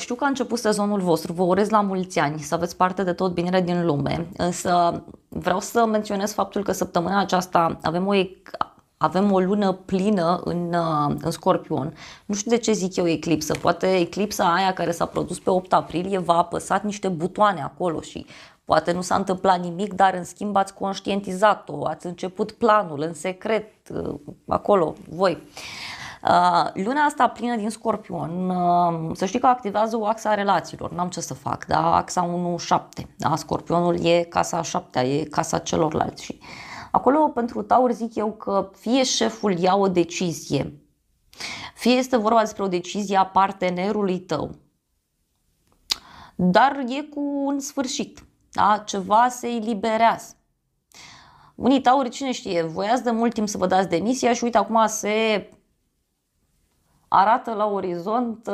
Știu că a început sezonul vostru, vă urez la mulți ani, să aveți parte de tot binele din lume, însă vreau să menționez faptul că săptămâna aceasta avem o, avem o lună plină în, în Scorpion. Nu știu de ce zic eu eclipsă, poate eclipsa aia care s-a produs pe 8 aprilie v-a apăsat niște butoane acolo și Poate nu s-a întâmplat nimic, dar în schimb ați conștientizat-o, ați început planul în secret, uh, acolo, voi. Uh, luna asta plină din scorpion, um, să știi că activează o axa relațiilor, n-am ce să fac, da? axa 1-7, da? scorpionul e casa 7 e casa celorlalți și acolo pentru taur zic eu că fie șeful ia o decizie, fie este vorba despre o decizie a partenerului tău, dar e cu un sfârșit, da? ceva se eliberează. Unii tauri, cine știe, voiați de mult timp să vă dați demisia și uite acum se arată la orizont